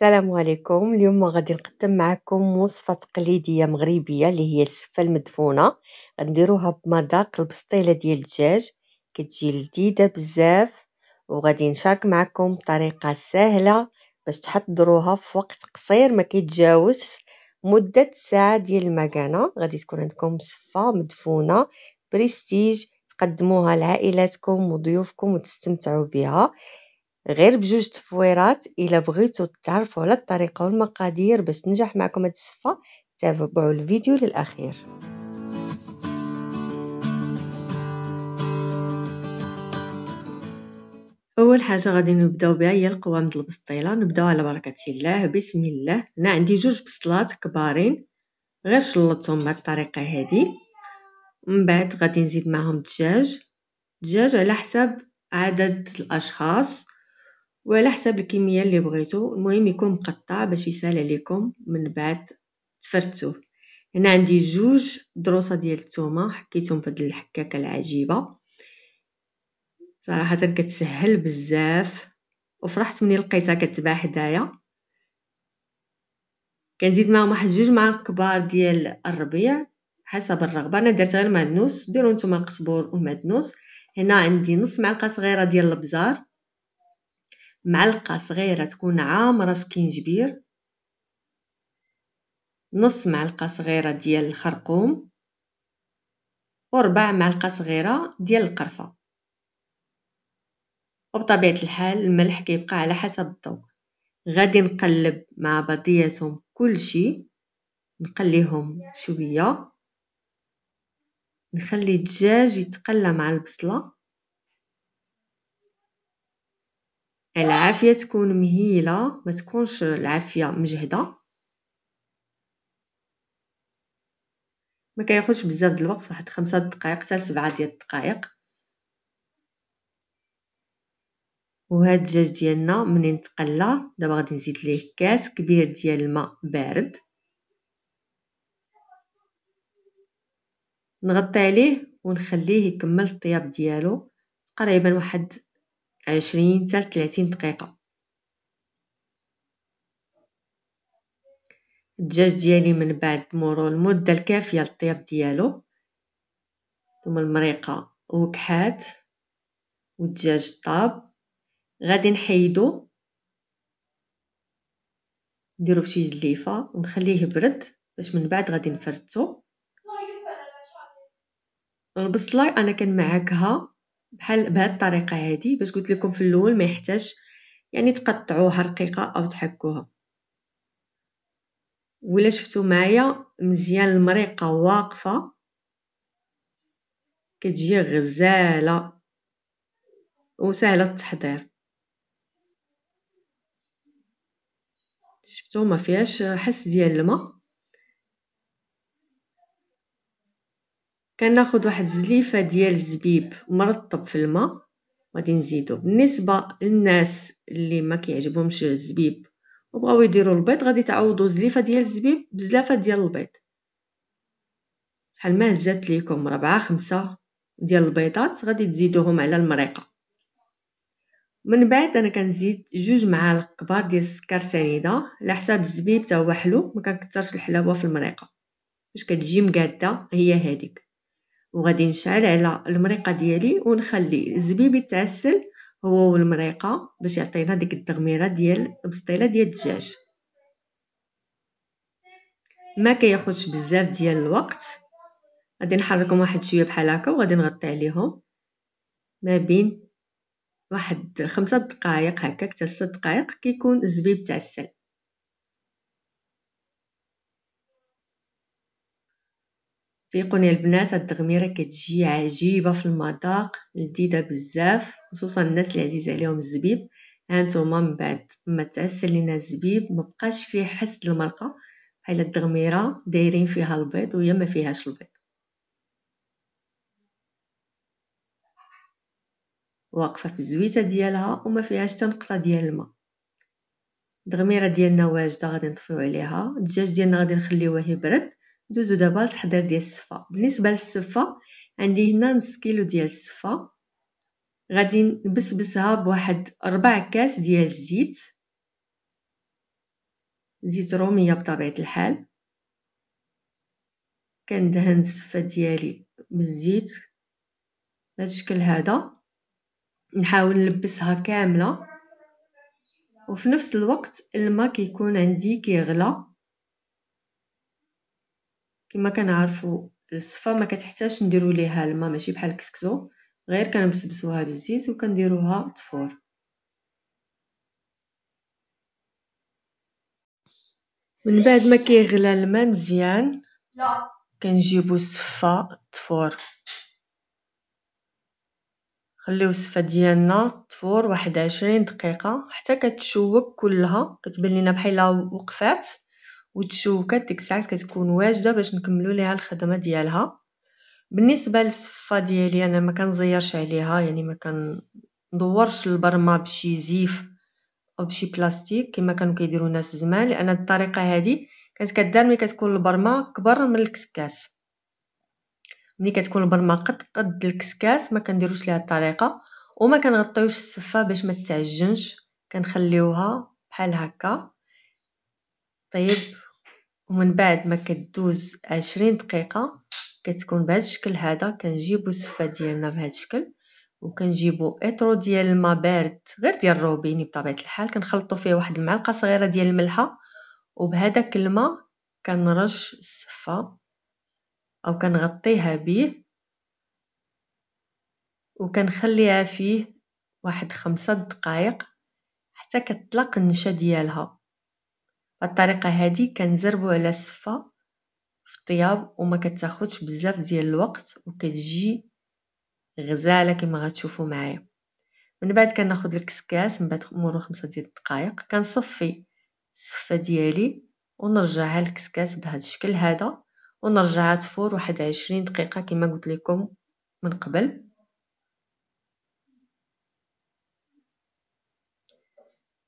السلام عليكم اليوم غادي نقدم معكم وصفه تقليديه مغربيه اللي هي السفه المدفونه غنديروها بمذاق البسطيله ديال الدجاج كتجي لذيذه بزاف وغادي نشارك معكم طريقه سهله باش تحضروها في وقت قصير ما كيتجاوز مده ساعه ديال المكانه غادي تكون عندكم سفه مدفونه بريستيج تقدموها لعائلاتكم وضيوفكم وتستمتعوا بها غير بجوج تفويرات الا بغيتو تعرفوا على الطريقه والمقادير باش تنجح معكم هاد الصفه تابعوا الفيديو للاخير اول حاجه غادي نبداو بها هي القوام ديال البسطيله نبداو على بركه الله بسم الله انا عندي جوج بصلات كبارين غير شلطتهم بهذه الطريقه هادي من بعد غادي نزيد معهم الدجاج الدجاج على حسب عدد الاشخاص وعلى حسب الكميه اللي بغيتو المهم يكون مقطع باش يسهل عليكم من بعد تفرتوه هنا عندي جوج دروسه ديال التومة حكيتهم في هاد الحكاكه العجيبه صراحه كتسهل بزاف وفرحت ملي لقيتها كتباع حدايا كنزيد معاهم واحد جوج معالق كبار ديال الربيع حسب الرغبه انا درت غير معدنوس ديرو نتوما القزبور والمعدنوس هنا عندي نص معلقه صغيره ديال البزار معلقة صغيرة تكون عامرة سكينجبير نص معلقة صغيرة ديال الخرقوم وربع معلقة صغيرة ديال القرفة وبطبيعة الحال الملح كيبقى على حسب الذوق غادي نقلب مع بعضياتهم كلشي نقليهم شويه نخلي الدجاج يتقلى مع البصله العافية تكون مهيلة ما تكونش العافية مجهدة ما كياخذش بزاف د الوقت واحد خمسة دقائق حتى لسبعة ديال الدقائق وهاد الدجاج ديالنا منين تقلى دابا غادي نزيد ليه كاس كبير ديال الماء بارد نغطي عليه ونخليه يكمل الطياب ديالو تقريبا واحد عشرين حتى تلاتين دقيقة الدجاج ديالي من بعد مرور المدة الكافية للطياب ديالو ثم المريقة وكحات والدجاج طاب غادي نحيدو نديرو فشي زليفة ونخليه يبرد باش من بعد غادي نفرتو البصلاي انا كنمعكها بحال بهاد الطريقه هادي باش قلت لكم في الاول ما يحتاج يعني تقطعوها رقيقه او تحكوها ولا شفتوا معايا مزيان المريقه واقفه كتجي غزاله وسهله التحضير شفتوا ما فيهاش حس ديال الماء كناخد واحد زليفه ديال الزبيب مرطب في الماء غادي نزيدو بالنسبه للناس اللي ما كيعجبهمش الزبيب وبغاو يديروا البيض غادي تعوضوا زليفه ديال الزبيب بزلافه ديال البيض شحال ما هزات ليكم ربعة خمسة ديال البيضات غادي تزيدوهم على المريقه من بعد انا كنزيد جوج معالق كبار ديال السكر سنيده على حساب الزبيب تا هو حلو ما كنكثرش الحلاوه في المريقه باش كتجي مقاده هي هذيك وغادي نشعل على المريقه ديالي ونخلي الزبيب يتعسل هو والمريقه باش يعطينا ديك التغميره ديال بسطيله ديال الدجاج ما كياخذش بزاف ديال الوقت غادي نحركهم واحد شويه بحال هكا وغادي نغطي عليهم ما بين واحد خمسة دقائق هكاك حتى دقائق كيكون الزبيب تعسل تيقوني البنات هاد الدغميره كتجي عجيبه في المذاق لذيذه بزاف خصوصا الناس اللي عزيز عليهم الزبيب هانتوما من بعد ما تعسل لينا الزبيب ما بقاش فيه حس المرقه بحال الدغميره دايرين فيها البيض وهي ما فيهاش البيض واقفه في الزويته ديالها وما فيهاش حتى نقطه ديال الماء الدغميره ديالنا واجده غادي نطفيو عليها الدجاج ديالنا غادي نخليوه يبرد ندوزو دابا للتحضير ديال الصفة بالنسبة للصفة عندي هنا نص كيلو ديال الصفة غادي نبسبسها بواحد ربع كاس ديال الزيت زيت رومية بطبيعة الحال كندهن الصفة ديالي بالزيت بهذا الشكل هذا نحاول نلبسها كاملة وفي نفس الوقت الماء كيكون عندي كيغلى كما كنعرفوا الصفه ما كتحتاجش نديروا ليها الماء ماشي بحال الكسكسو غير كنبسبسوها بالزيت وكنديروها تفور من بعد ما كيغلى الماء مزيان كنجيبو الصفه تفور خليو الصفه ديالنا تفور واحد عشرين دقيقه حتى كتشوك كلها كتبان لينا بحال وقفات وتشوكات ديك الساعات كتكون واجدة باش نكملو ليها الخدمة ديالها, بالنسبة للصفة ديالي انا مكنزيرش عليها يعني كندورش البرمة بشي زيف أو بشي بلاستيك كما كانو كيديرو الناس زمان لأن الطريقة هذه كانت كدار ملي كتكون البرمة كبر من الكسكاس, ملي كتكون البرمة قد قد الكسكاس مكنديروش ليها الطريقه وما كنغطيوش الصفة باش متعجنش كنخليوها بحال هكا. طيب ومن بعد ما كدوز عشرين دقيقة كتكون بهاد الشكل هذا كنجيبو السفة ديالنا بهاد الشكل وكنجيبو اطرو ديال الماء بارد غير ديال الروبيني بطبيعة الحال كنخلطو فيه واحد المعلقة صغيرة ديال الملحة وبهذاك الماء كنرش السفة او كنغطيها به وكنخليها فيه واحد خمسة دقائق حتى كتطلق النشا ديالها بالطريقه هذه كنزربو على الصفه في الطياب وما كتاخدش بزاف ديال الوقت وكتجي غزاله كما غتشوفوا معايا من بعد كناخد الكسكاس من بعد مورو خمسة ديال الدقائق كنصفي الصفه ديالي ونرجعها الكسكاس بهذا الشكل هذا ونرجعها تفور واحد عشرين دقيقه كما قلت لكم من قبل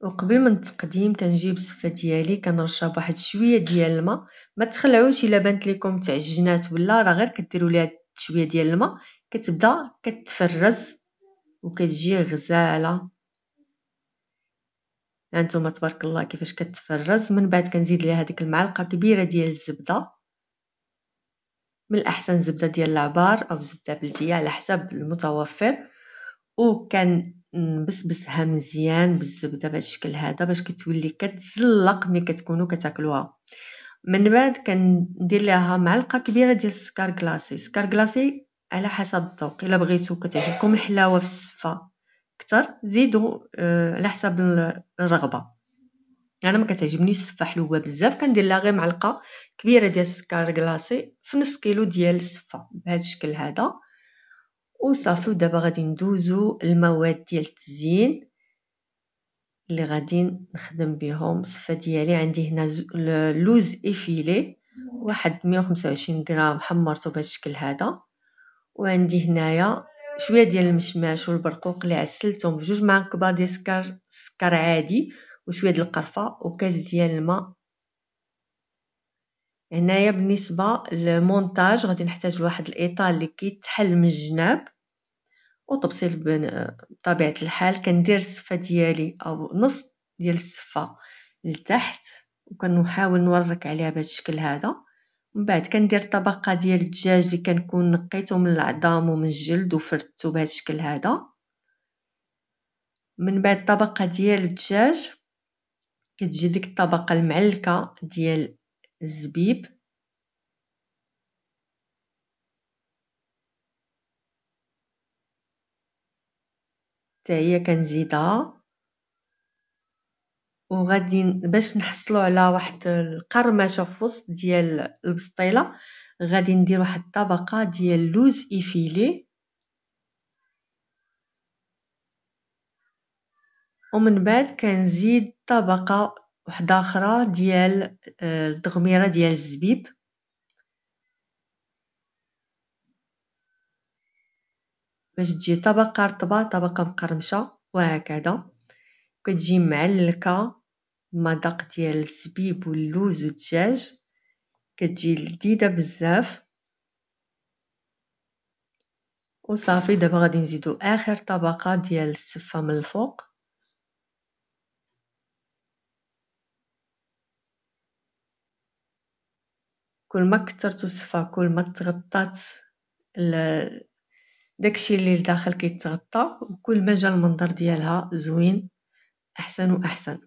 وقبل من التقديم كنجيب الصفة ديالي كنرشها بواحد شويه ديال الماء ما تخلعوش الا بانت لكم تعجنات ولا راه غير كديروا ليها شويه ديال الماء كتبدا كتفرز وكتجي غزاله هانتوما تبارك الله كيفاش كتفرز من بعد كنزيد ليها هذيك المعلقه كبيره ديال الزبده من الاحسن زبده ديال العبار او زبده بلديه على حسب المتوفر وكان نبسبسها مزيان بالزبدة بهاد الشكل هذا باش كتولي كتزلق ملي كتكونو كتاكلوها من بعد كندير لها معلقه كبيره ديال السكر كلاصي السكر كلاصي على حسب الذوق الا بغيتو كتعجبكم الحلاوه في السفه كتر زيدوا آه، على حسب الرغبه انا ما كتعجبنيش السفه حلوه بزاف كندير لها غير معلقه كبيره ديال السكر كلاصي في نص كيلو ديال السفه بهذا الشكل هذا وصافي ودابا غادي ندوزو المواد ديال التزيين اللي غادي نخدم بهم الصفه ديالي عندي هنا لوز افيلي واحد 125 غرام حمرته بهذا الشكل هذا وعندي هنايا شويه ديال المشماش والبرقوق اللي عسلتهم بجوج معالق كبار ديال السكر سكر عادي وشويه ديال القرفه وكاس ديال الماء هنايا بالنسبه للمونتاج غادي نحتاج لواحد الايطال اللي كيتحل من الجناب وتبصيل بطبيعه الحال كندير السفه ديالي او نص ديال السفه لتحت وكنحاول نورك عليها بهذا الشكل هذا من بعد كندير طبقه ديال الدجاج اللي كنكون نقيته من العظام ومن الجلد وفردته بهذا الشكل هذا من بعد طبقه ديال الدجاج كتجي ديك الطبقه المعلكه ديال الزبيب حتى هي كنزيدها وغادي باش نحصلوا على واحد القرمشه في وسط ديال البسطيله غادي ندير واحد الطبقه ديال اللوز ايفيلي ومن بعد كنزيد طبقه وحدة أخرى ديال آه، الدغميرة ديال الزبيب باش تجي طبقة رطبة طبقة مقرمشة وهكذا كتجي معلكة مذاق ديال الزبيب واللوز والدجاج كتجي لذيذة بزاف وصافي دابا غادي نزيدو اخر طبقه ديال السفه من الفوق كل ما كثرتو الصفا كل ما تغطات ال- داكشي اللي لداخل كيتغطى وكل ما جا المنظر ديالها زوين احسن واحسن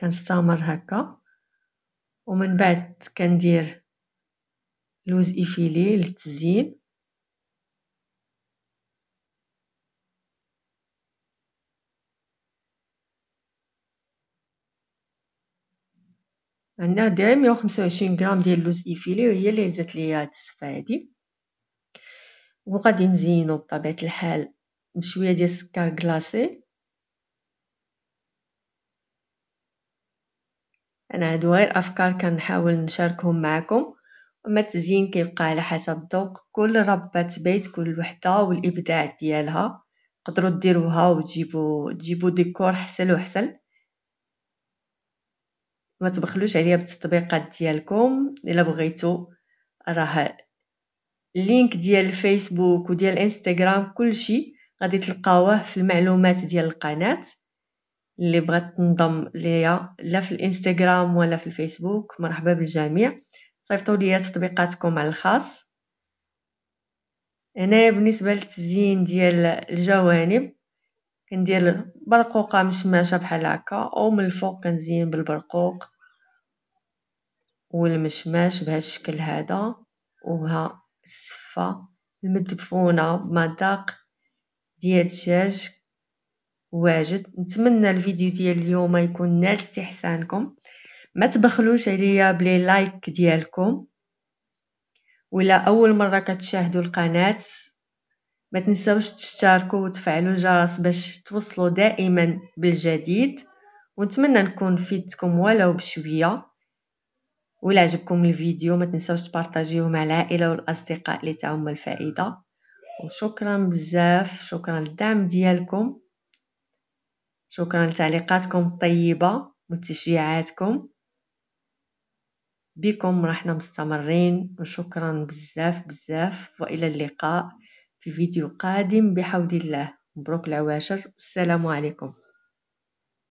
كنستمر هكا ومن بعد كندير لوز ايفيلي للتزيين عندنا داير مية وخمسة وعشرين غرام ديال اللوز إيفيلي وهي اللي هزات ليا هاد الصفة هادي وغادي نزينو بطبيعة الحال بشوية ديال السكر كلاصي أنا هادو غير أفكار كنحاول نشاركهم معاكم أما التزيين كيبقى على حسب الذوق كل ربة بيت كل وحدة والإبداع ديالها تقدروا ديروها وتجيبوا تجيبوا ديكور حسن وحسن ما تبخلوش عليا بالتطبيقات ديالكم الا بغيتو راه اللينك ديال الفيسبوك وديال الانستغرام كلشي غادي تلقاوه في المعلومات ديال القناه اللي بغات تنضم ليا لا في الانستغرام ولا في الفيسبوك مرحبا بالجميع صيفطوا ليا تطبيقاتكم على الخاص هنايا بالنسبه للتزيين ديال الجوانب كندير برقوقه مشماشه بحال هكا او من الفوق كنزين بالبرقوق والمشماش بهذا الشكل هذا وها السفه المدفونه بمذاق ديال الدجاج واجد نتمنى الفيديو ديال اليوم يكون نال استحسانكم ما تبخلوش عليا بلي لايك ديالكم ولا اول مره كتشاهدوا القناه ما تنساوش تشتركوا وتفعلوا الجرس باش توصلوا دائما بالجديد ونتمنى نكون فيتكم ولو بشويه ولا عجبكم الفيديو ما تنساوش تبارطاجيوه مع العائله والاصدقاء اللي تعم الفائده وشكرا بزاف شكرا للدعم ديالكم شكرا لتعليقاتكم الطيبه وتشجيعاتكم بكم رحنا مستمرين وشكرا بزاف بزاف والى اللقاء في فيديو قادم بحول الله مبروك العواشر والسلام عليكم